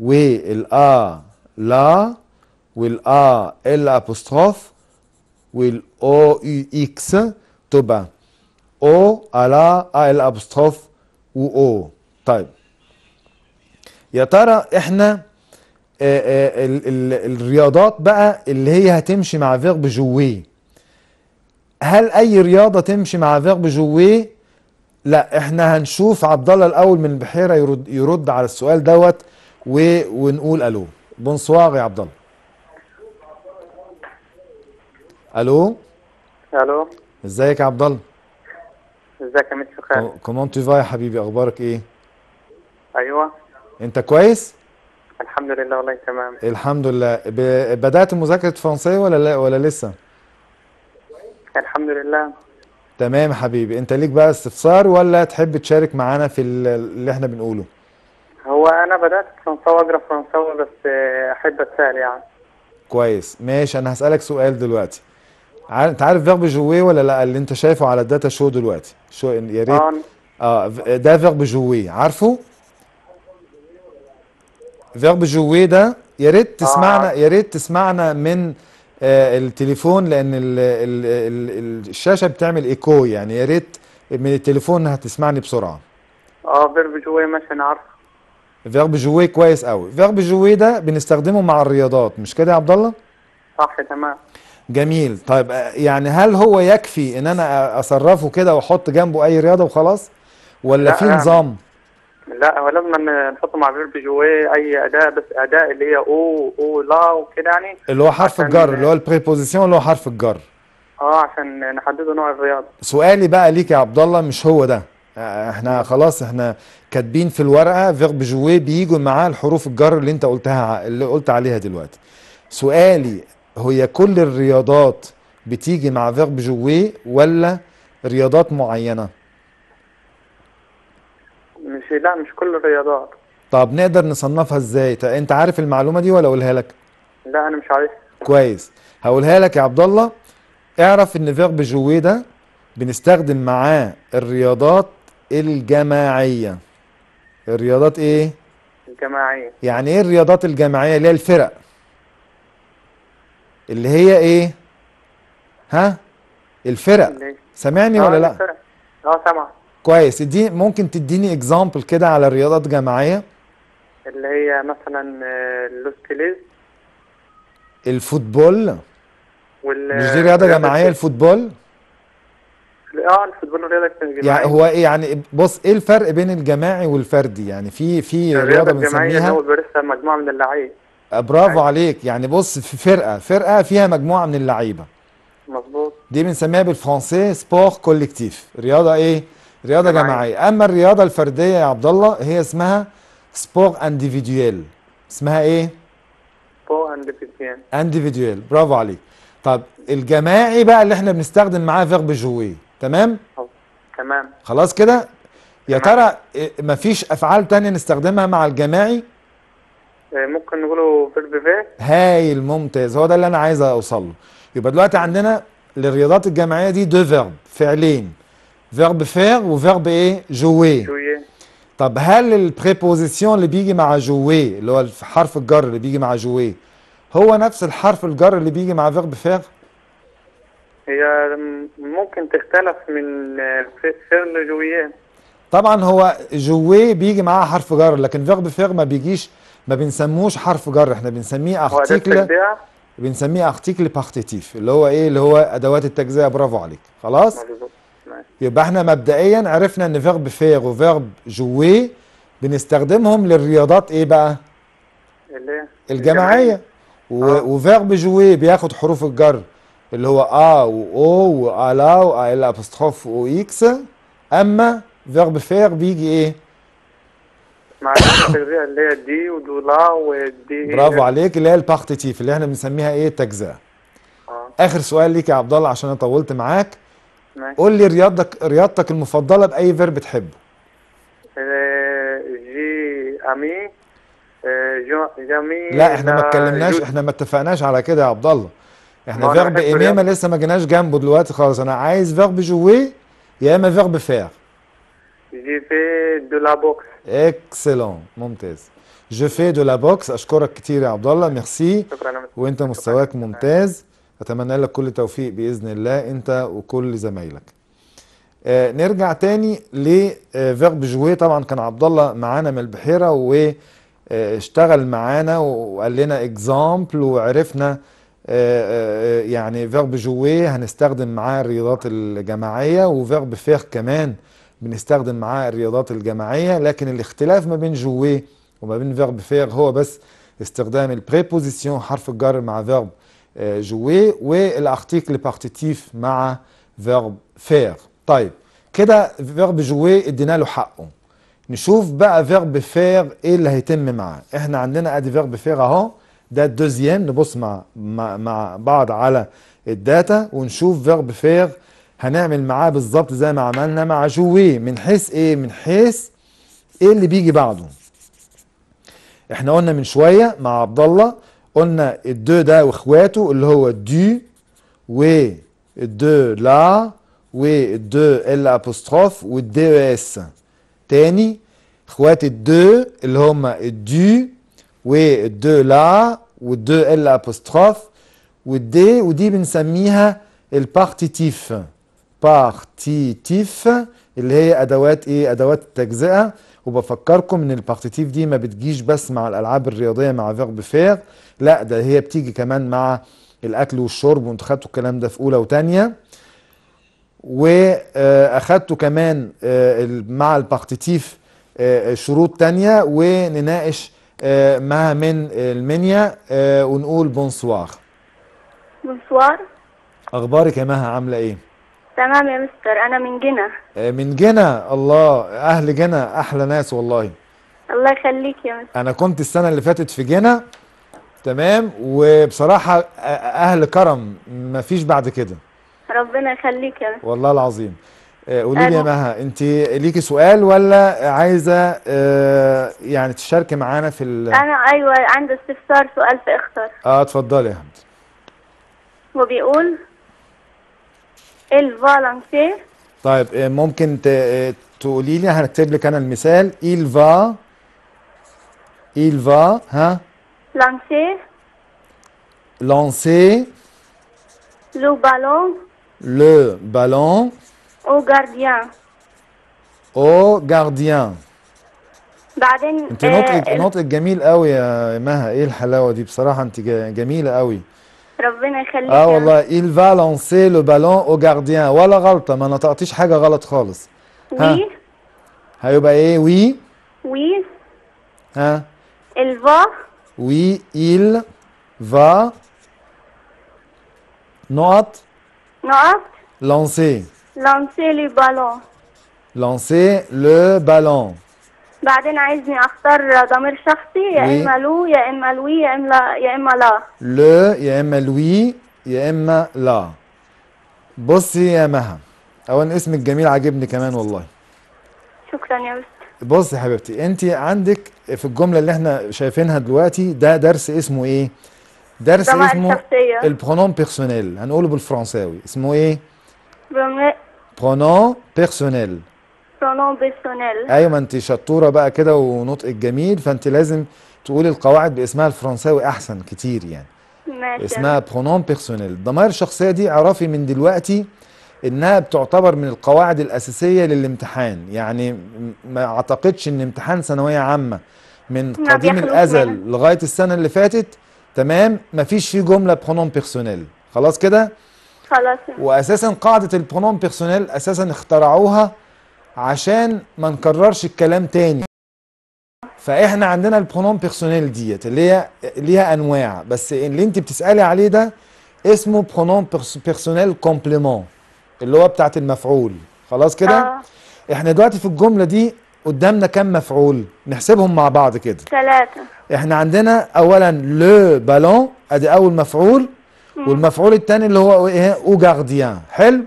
والآ لا والآ ال أبوستروف والأو إي إكس تبقى أو على آ ال أبوستروف وأو طيب يا ترى احنا الـ آه، آه، الـ الرياضات بقى اللي هي هتمشي مع فيرب جويه هل اي رياضه تمشي مع فيرب جويه لا احنا هنشوف عبد الله الاول من البحيره يرد, يرد على السؤال دوت ونقول الو بونسوار يا عبد الله الو الو ازيك يا عبد الله ازيك يا مستر خالد كومون تو فا يا حبيبي اخبارك ايه ايوه انت كويس الحمد لله والله تمام الحمد لله ب... بدات مذاكره فرنسيه ولا لا ولا لسه الحمد لله تمام يا حبيبي انت ليك بقى استفسار ولا تحب تشارك معانا في اللي احنا بنقوله هو انا بدات فرنساوي اقرا فرنساوي بس آه، احب اتسال يعني كويس ماشي انا هسالك سؤال دلوقتي انت عارف فيرب جوي ولا لا اللي انت شايفه على الداتا شو دلوقتي شو يا ريت اه, آه، ده فيرب جوي عارفه فيرب جوي ده يا ريت آه. تسمعنا يا ريت تسمعنا من آه، التليفون لان الشاشه بتعمل ايكو يعني يا ريت من التليفون هتسمعني بسرعه اه فيرب جوي مثلا عارفه فيرب جوي كويس قوي فيرب جوي ده بنستخدمه مع الرياضات مش كده يا عبد الله صح تمام جميل طيب آه، يعني هل هو يكفي ان انا اصرفه كده واحط جنبه اي رياضه وخلاص ولا في نظام لا هو لازم نحط مع فيرب جواه اي اداء بس اداء اللي هي او او لا وكده يعني اللي هو حرف الجر اللي هو البريبوزيسيون اللي هو حرف الجر اه عشان نحدده نوع الرياضه سؤالي بقى ليك يا عبد الله مش هو ده احنا خلاص احنا كاتبين في الورقه فيرب جوي بيجوا معاه الحروف الجر اللي انت قلتها اللي قلت عليها دلوقتي سؤالي هي كل الرياضات بتيجي مع فيرب جوي ولا رياضات معينه ماشي لا مش كل الرياضات طب نقدر نصنفها ازاي انت عارف المعلومه دي ولا اقولها لك لا انا مش عارف كويس هقولها لك يا عبد الله اعرف ان فيرب جوي ده بنستخدم معاه الرياضات الجماعيه الرياضات ايه الجماعيه يعني ايه الرياضات الجماعيه اللي هي الفرق اللي هي ايه ها الفرق سامعني ولا آه، لا اه سامعك كويس دي ممكن تديني اكزامبل كده على الرياضات جماعيه اللي هي مثلا اللوسكليز آه، الفوتبول وال مش دي رياضه جماعيه الفوتبول اه الفوتبول رياضه جماعيه يعني هو ايه يعني بص ايه الفرق بين الجماعي والفردي يعني في في رياضه بنسميها هو مجموعه من اللعيبه آه، برافو يعني. عليك يعني بص في فرقه فرقه فيها مجموعه من اللعيبه مظبوط دي بنسميها بالفرنسي سبور كولكتيف رياضه ايه رياضه جماعيه اما الرياضه الفرديه يا عبد الله هي اسمها سبور انديفيديوال اسمها ايه سبور انديفيديوال برافو عليك طب الجماعي بقى اللي احنا بنستخدم معاه فيرب جوي تمام تمام خلاص كده يا ترى مفيش افعال تانية نستخدمها مع الجماعي آه، ممكن نقوله فيرب في هايل ممتاز هو ده اللي انا عايز اوصل له يبقى دلوقتي عندنا للرياضات الجماعيه دي دو فيرب فعلين فيرب فير وفيرب ايه؟ جوي جوي طب هل البريبوزيسيون اللي بيجي مع جوي اللي هو حرف الجر اللي بيجي مع جوي هو نفس الحرف الجر اللي بيجي مع فيرب فير؟ هي ممكن تختلف من فير لجوي طبعا هو جوي بيجي معاه حرف جر لكن فيرب فير ما بيجيش ما بنسموش حرف جر احنا بنسميه ارتيكل بنسميه ارتيكل بارتيتيف اللي هو ايه اللي هو ادوات التجزئه برافو عليك خلاص مزبوط. يبقى احنا مبدئيا عرفنا ان فيرب فير وفيرب جوي بنستخدمهم للرياضات ايه بقى؟ اللي الجماعيه و... آه. وفيرب جوي بياخد حروف الجر اللي هو ا واو والا والا ابوستروف اكس اما فيرب فير بيجي ايه؟ مع اللي هي دي ودولا ودي إيه؟ برافو عليك اللي هي البارتيتيف اللي احنا بنسميها ايه تجزئه آه. اخر سؤال ليك يا عبد الله عشان انا طولت معاك قول لي رياضتك رياضتك المفضله باي فير بتحبه آه، جي امي آه، جامي لا احنا ما اتكلمناش احنا ما اتفقناش على كده يا عبد الله احنا فيرب امامه لسه ما جيناش جنبه دلوقتي خالص انا عايز فيرب جوي يا اما فيرب فير جي في دو لا بوكس اكسلون ممتاز جو في دو لا بوكس اشكرك كتير يا عبد الله ميرسي شكرا وانت مستواك ممتاز اتمنى لك كل توفيق باذن الله انت وكل زمايلك آه نرجع تاني لفيرب جوي آه، طبعا كان عبد الله معانا من البحيره واشتغل آه، معانا وقال لنا اكزامبل وعرفنا آه, آه، يعني فيرب جوي هنستخدم معاه الرياضات الجماعيه وفيرب فيغ كمان بنستخدم معاه الرياضات الجماعيه لكن الاختلاف ما بين جوي وما بين فيرب فيغ هو بس استخدام البريبوزيسيون حرف الجر مع فيرب جوي والارتيكل بارتيتيف مع فيرب فير طيب كده فيرب جوي ادينا له حقه نشوف بقى فيرب فير ايه اللي هيتم معاه احنا عندنا ادي فيرب فير اهو ده الدوزيام نبص مع, مع مع بعض على الداتا ونشوف فيرب فير هنعمل معاه بالظبط زي ما عملنا مع جوي من حيث ايه من حيث ايه اللي بيجي بعده احنا قلنا من شويه مع عبد الله قلنا الدو ده واخواته اللي هو دو دو لا و دو ال ابوستروف و دو اس تاني اخوات الدو اللي هما الدو دو لا دو ال ابوستروف و والدي ودي بنسميها البارتيتيف بارتيتيف اللي هي ادوات ايه ادوات التجزئه وبفكركم ان البارتيتيف دي ما بتجيش بس مع الالعاب الرياضيه مع فيرب فير لا ده هي بتيجي كمان مع الاكل والشرب وانتوا خدتوا الكلام ده في اولى وثانيه واخدتوا كمان آه، مع البارتيتيف آه، شروط ثانيه ونناقش آه، مع من المنيا ونقول بونسوار بونسوار اخبارك يا مها عامله ايه تمام يا مستر انا من جنة آه، من جنة الله اهل جنة احلى ناس والله الله يخليك يا مستر انا كنت السنة اللي فاتت في جنة تمام وبصراحة آه، آه، اهل كرم مفيش بعد كده ربنا يخليك يا مستر والله العظيم قولي لي يا مها انت ليكي سؤال ولا عايزه اه يعني تشاركي معانا في انا ايوه عندي استفسار سؤال في اختر اه اتفضلي يا حمدي وبيقول الفالانتي طيب آه، ممكن آه، تقولي لي هكتب لك انا المثال الفا الفا ها لانسي لو بالون لو بالون او جارديان او جارديان بعدين انت نطقك آه، نطقك جميل قوي يا مها ايه الحلاوه دي بصراحه انت جميله قوي اه والله il va lancer le ballon au gardien ولا غلطة ما نطقتيش حاجة غلط خالص ها oui. هيبقى ايه oui oui ها il va oui il va نقط نقط lancer lancer le ballon lancer le ballon بعدين عايزني اختار ضمير شخصي يا اما لو يا اما لوي يا اما لا يا اما لا لو يا اما لوي يا اما لا بصي يا مها اولا اسمك جميل عاجبني كمان والله شكرا يا بس بصي حبيبتي انت عندك في الجمله اللي احنا شايفينها دلوقتي ده درس اسمه ايه درس اسمه البرونوم بيرسونيل هنقوله بالفرنساوي اسمه ايه برونوم بيرسونيل برونون ايوه ما انت شطوره بقى كده ونطقك جميل فانت لازم تقولي القواعد باسمها الفرنساوي احسن كتير يعني ماشي اسمها برونون بيرسونيل الضمائر الشخصيه دي اعرفي من دلوقتي انها بتعتبر من القواعد الاساسيه للامتحان يعني ما اعتقدش ان امتحان ثانويه عامه من قديم الازل منها. لغايه السنه اللي فاتت تمام مفيش فيه جمله برونون بيرسونيل خلاص كده خلاص واساسا قاعده البرونون بيرسونيل اساسا اخترعوها عشان ما نكررش الكلام تاني فاحنا عندنا البرونوم بيرسونيل ديت اللي هي ليها انواع بس اللي انت بتسالي عليه ده اسمه برونوم بيرسونيل كومبليمون اللي هو بتاعه المفعول خلاص كده آه. احنا دلوقتي في الجمله دي قدامنا كام مفعول نحسبهم مع بعض كده ثلاثة احنا عندنا اولا لو بالون ادي اول مفعول والمفعول الثاني اللي هو ايه او جارديان حلو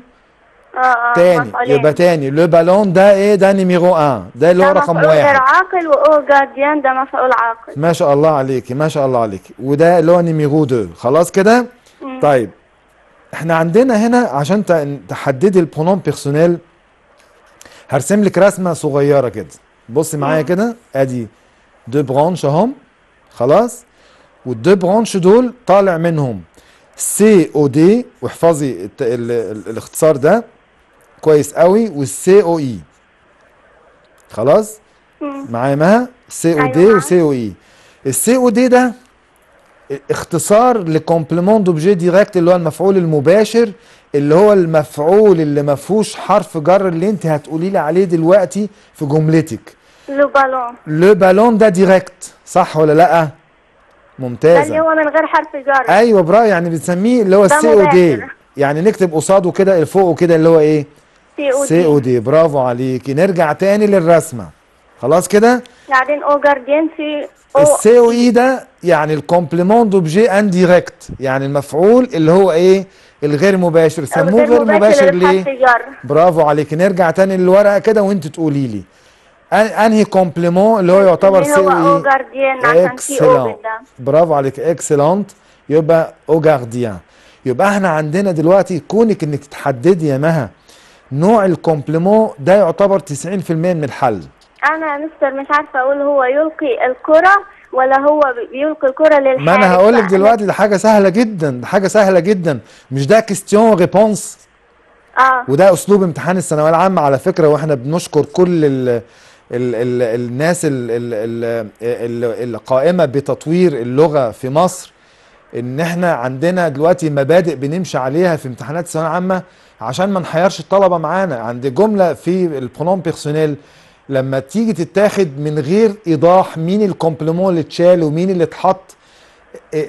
آه، آه، تاني يبقى تاني لو بالون ده ايه ده نيميرو 1 ده اللي هو رقم واحد غير عاقل واو جارديان ده مسؤول عاقل ما شاء الله عليكي ما شاء الله عليكي وده اللي هو نيميرو 2 خلاص كده طيب احنا عندنا هنا عشان تحددي البونوم بيرسونيل هرسم لك رسمه صغيره كده بصي معايا كده ادي دو برانش اهم خلاص والدو برانش دول طالع منهم سي او دي واحفظي الاختصار ده كويس قوي والسي او اي خلاص معايا مها سي او دي وسي او اي السي او دي ده اختصار لكومبليمون دوبجي ديريكت اللي هو المفعول المباشر اللي هو المفعول اللي ما فيهوش حرف جر اللي انت هتقولي لي عليه دلوقتي في جملتك لو بالون لو بالون ده ديريكت صح ولا لا ممتازه اللي يعني هو من غير حرف جر ايوه برا يعني بنسميه اللي هو السي او دي يعني نكتب قصاده كده اللي فوقه كده اللي هو ايه سي او دي برافو عليكي نرجع تاني للرسمه خلاص كده بعدين او جارديان سي او السي او اي ده يعني الكومبليمون دوبجي انديريكت يعني المفعول اللي هو ايه الغير مباشر سموه غير مباشر ليه برافو عليكي نرجع تاني للورقه كده وانت تقولي لي انهي كومبليمون اللي هو يعتبر سي او اي جارديان برافو عليك اكسلنت يبقى او جارديان يبقى احنا عندنا دلوقتي كونك انك تحددي يا مها نوع الكومبليمون ده يعتبر 90% من الحل انا مستر مش عارفه اقول هو يلقي الكره ولا هو بيلقي الكره للحارس ما انا هقول لك دلوقتي ده حاجه سهله جدا ده حاجه سهله جدا مش ده كيستيون ريبونس اه وده اسلوب امتحان الثانويه العامه على فكره واحنا بنشكر كل ال ال ال الناس ال ال ال القائمه بتطوير اللغه في مصر ان احنا عندنا دلوقتي مبادئ بنمشي عليها في امتحانات الثانويه العامه عشان ما نحيرش الطلبه معانا عند جمله في البرونوم بيرسونيل لما تيجي تتاخد من غير ايضاح مين الكومبلمون اللي اتشال ومين اللي اتحط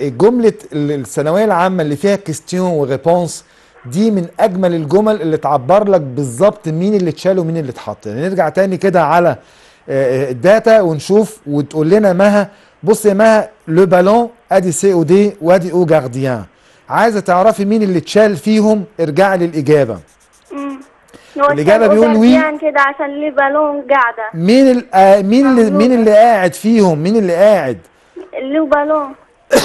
جمله الثانويه العامه اللي فيها كيستيون وريبونس دي من اجمل الجمل اللي تعبر لك بالظبط مين اللي اتشال ومين اللي اتحط يعني نرجع تاني كده على آه، آه، الداتا ونشوف وتقول لنا مها بص يا مها لو بالون ادي سي او دي وادي او جارديان عايزه تعرفي مين اللي اتشال فيهم ارجعي للاجابه امم الاجابه بيقول وي يعني كده عشان ليه بالون قاعده مين ال آه، مين اللي مين اللي قاعد فيهم مين اللي قاعد لو بالون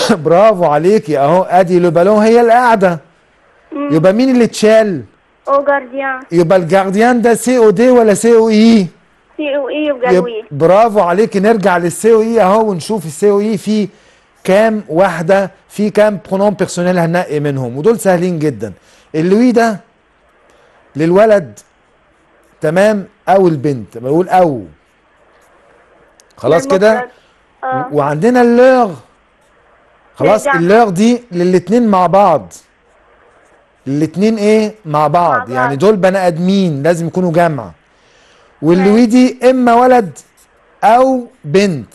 برافو عليكي اهو ادي لو بالون هي القاعده يبقى مين اللي اتشال او جارديان يبقى الجارديان ده سي او دي ولا سي او اي سي او اي وجارديان برافو عليكي نرجع للسي او اي اهو ونشوف السي او اي فيه كام واحده في كام برونوم بيرسونيل هننقي منهم ودول سهلين جدا اللوي ده للولد تمام او البنت بقول او خلاص كده آه. وعندنا اللور خلاص اللور دي للاتنين مع بعض الاتنين ايه مع بعض مع يعني دول بني ادمين لازم يكونوا جمع واللوي دي اما ولد او بنت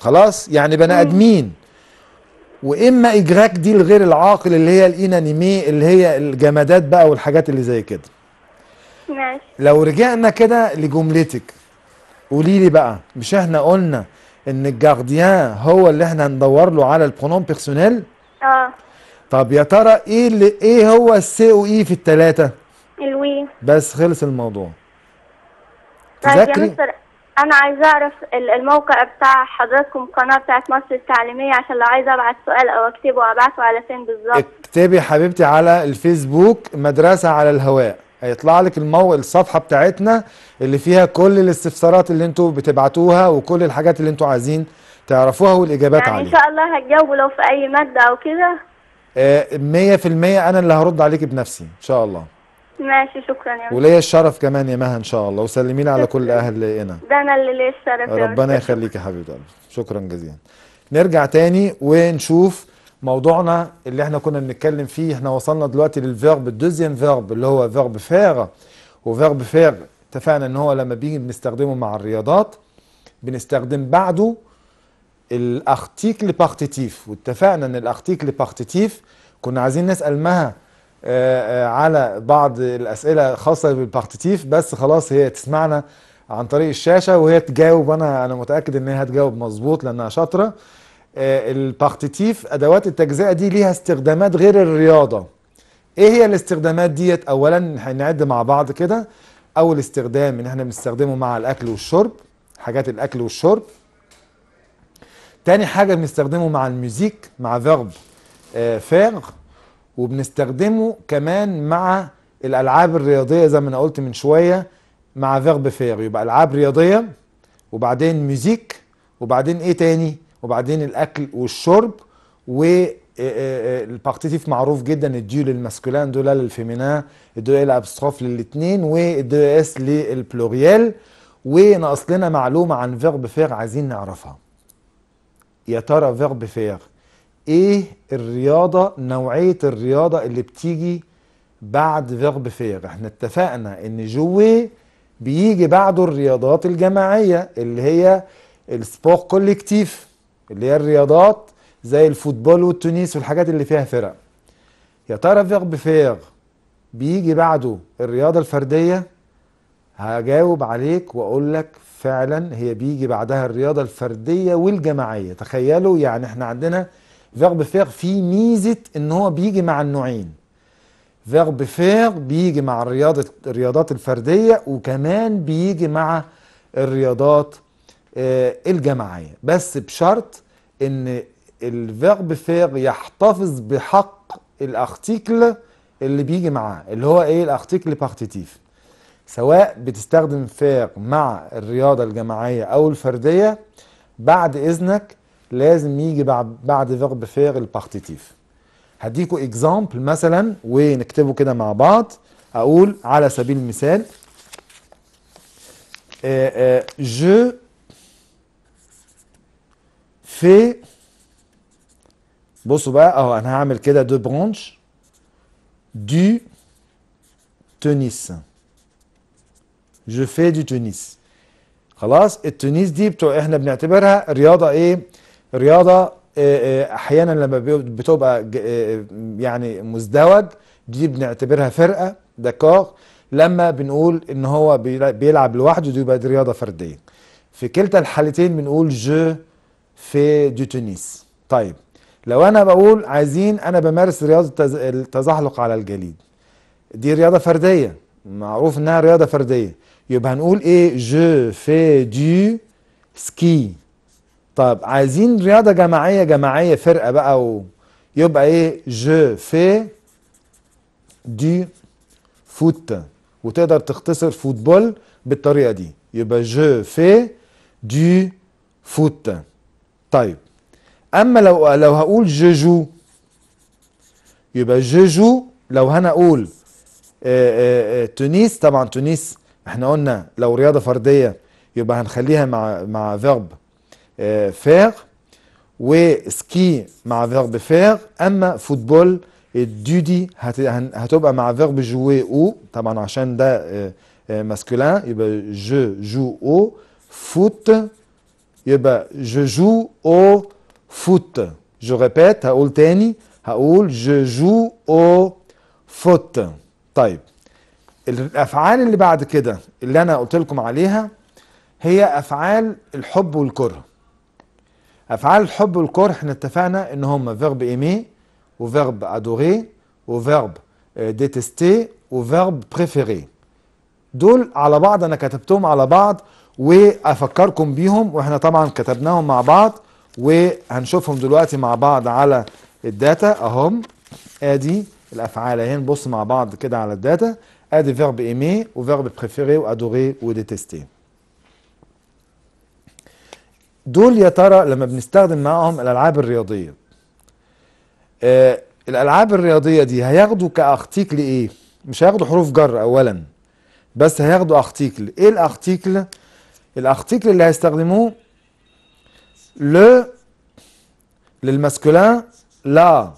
خلاص يعني بني ادمين واما اجراك دي الغير العاقل اللي هي الانانيمي اللي هي الجمادات بقى والحاجات اللي زي كده ماشي لو رجعنا كده لجملتك قولي لي بقى مش احنا قلنا ان الجارديان هو اللي احنا هندور له على البرونوم بيرسونيل اه طب يا ترى ايه اللي ايه هو السي او اي في الثلاثه الوي بس خلص الموضوع طيب يا مستر انا عايزه اعرف الموقع بتاع حضراتكم قناه بتاعت مصر التعليميه عشان لو عايزه ابعت سؤال او اكتبه ابعته على فين بالظبط اكتبي يا حبيبتي على الفيسبوك مدرسه على الهواء هيطلع لك الموقع الصفحه بتاعتنا اللي فيها كل الاستفسارات اللي انتوا بتبعتوها وكل الحاجات اللي انتوا عايزين تعرفوها والاجابات يعني عليها ان شاء الله هتجاوبوا لو في اي ماده او كده 100% آه، انا اللي هرد عليك بنفسي ان شاء الله ماشي شكرا يا وليا الشرف كمان يا مها ان شاء الله وسلمي لي على كل اهل هنا ده انا اللي ليا الشرف ربنا يخليك يا حبيبه قلبي شكرا جزيلا نرجع تاني ونشوف موضوعنا اللي احنا كنا بنتكلم فيه احنا وصلنا دلوقتي للفيرب الدوزيام فيرب اللي هو فيرب فيغ وفيرب فيغ اتفقنا ان هو لما بيجي بنستخدمه مع الرياضات بنستخدم بعده الارتيكل بارتيتيف واتفقنا ان الارتيكل بارتيتيف كنا عايزين نسال مها آه، آه، على بعض الاسئله خاصه بالبارتيتيف بس خلاص هي تسمعنا عن طريق الشاشه وهي تجاوب انا انا متاكد ان هي هتجاوب مظبوط لانها شاطره آه، البارتيتيف ادوات التجزئه دي ليها استخدامات غير الرياضه ايه هي الاستخدامات ديت اولا هنعد مع بعض كده اول استخدام ان احنا بنستخدمه مع الاكل والشرب حاجات الاكل والشرب تاني حاجه بنستخدمه مع الميوزيك مع فيرب فيغ وبنستخدمه كمان مع الالعاب الرياضيه زي ما انا قلت من شويه مع فيرب فير يبقى العاب رياضيه وبعدين ميوزيك وبعدين ايه تاني وبعدين الاكل والشرب و آه، آه، آه، البارتيتيف معروف جدا الديو للماسكولان دولا للفيمينا الدو ال ابستروف للاثنين والدو اس للبلوريال وناقص لنا معلومه عن فيرب فير عايزين نعرفها يا ترى فيرب فير ايه الرياضة نوعية الرياضة اللي بتيجي بعد فيرب فير احنا اتفقنا ان جوي بيجي بعده الرياضات الجماعية اللي هي السبور كوليكتيف اللي هي الرياضات زي الفوتبول والتنس والحاجات اللي فيها فرق يا ترى فيرب فير بيجي بعده الرياضة الفردية هجاوب عليك واقول لك فعلا هي بيجي بعدها الرياضة الفردية والجماعية تخيلوا يعني احنا عندنا فيرب فير فيه ميزه ان هو بيجي مع النوعين فيرب فير بيجي مع الرياضه الرياضات الفرديه وكمان بيجي مع الرياضات آه، الجماعيه بس بشرط ان الفيرب فير يحتفظ بحق الارتيكل اللي بيجي معاه اللي هو ايه الارتيكل بارتيتيف سواء بتستخدم فير مع الرياضه الجماعيه او الفرديه بعد اذنك لازم يجي بعد بعد فيرب فير البارتيتيف هديكوا اكزامبل مثلا ونكتبه كده مع بعض اقول على سبيل المثال جو آه، في آه، بصوا بقى اهو انا هعمل كده دو برونش دو تونيس جو في دو تونيس خلاص التونيس دي بتوع احنا بنعتبرها رياضه ايه رياضه آه، آه، احيانا لما بتبقى آه، يعني مزدوج دي بنعتبرها فرقه دكاغ لما بنقول ان هو بيلعب لوحده دي يبقى دي رياضه فرديه في كلتا الحالتين بنقول جو في دو تونيس طيب لو انا بقول عايزين انا بمارس رياضه التزحلق على الجليد دي رياضه فرديه معروف انها رياضه فرديه يبقى هنقول ايه جو في دو سكي طب عايزين رياضة جماعية جماعية فرقة بقى ويبقى ايه جو في دي فوت وتقدر تختصر فوتبول بالطريقة دي يبقى جو في دي فوت طيب اما لو لو هقول جوجو يبقى جوجو لو انا اقول آه، آه، آه، تونس طبعا تونس احنا قلنا لو رياضه فرديه يبقى هنخليها مع مع فيرب فيغ آه، وسكي مع فيرب فير اما فوتبول الدودي هتبقى مع فيرب جوي او طبعا عشان ده ماسكولان آه، آه، يبقى جو جو او فوت يبقى جو جو او فوت جو ريبيت هقول تاني هقول جو جو او فوت طيب الافعال اللي بعد كده اللي انا قلت لكم عليها هي افعال الحب والكره افعال الحب والكره احنا اتفقنا ان هم فيرب ايمي وفيرب ادوري وفيرب ديتستي وفيرب بريفيري دول على بعض انا كتبتهم على بعض وافكركم بيهم واحنا طبعا كتبناهم مع بعض وهنشوفهم دلوقتي مع بعض على الداتا اهم ادي الافعال اهي نبص مع بعض كده على الداتا ادي فيرب ايمي وفيرب بريفيري وادوري وديتستي دول يا ترى لما بنستخدم معاهم الالعاب الرياضيه آه الالعاب الرياضيه دي هياخدوا كارتيكل ايه مش هياخدوا حروف جر اولا بس هياخدوا ارتيكل ايه الارتيكل الارتيكل اللي هيستخدموه لو للماسكولان لا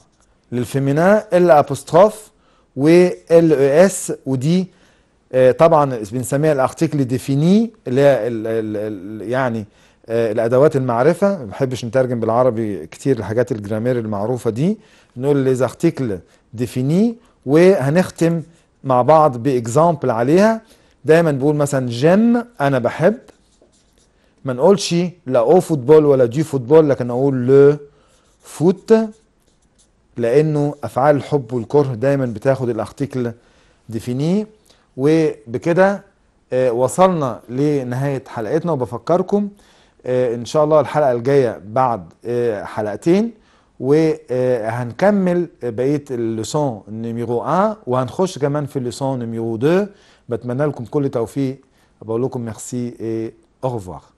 للفيمينان ال ابوستروف و ال اس ودي آه طبعا بنسميها الارتيكل ديفيني اللي هي يعني آه، الادوات المعرفه ما بحبش نترجم بالعربي كتير الحاجات الجرامير المعروفه دي نقول لي زارتيكل ديفيني وهنختم مع بعض باكزامبل عليها دايما بقول مثلا جيم انا بحب ما نقولش لا او فوتبول ولا دي فوتبول لكن اقول لو فوت لانه افعال الحب والكره دايما بتاخد الارتيكل ديفيني وبكده آه، وصلنا لنهايه حلقتنا وبفكركم آه، ان شاء الله الحلقه الجايه بعد آه، حلقتين وهنكمل آه، بقيه الليسون نيميرو 1 وهنخش كمان في الليسون نيميرو 2 بتمنى لكم كل توفيق بقول لكم ميرسي اي au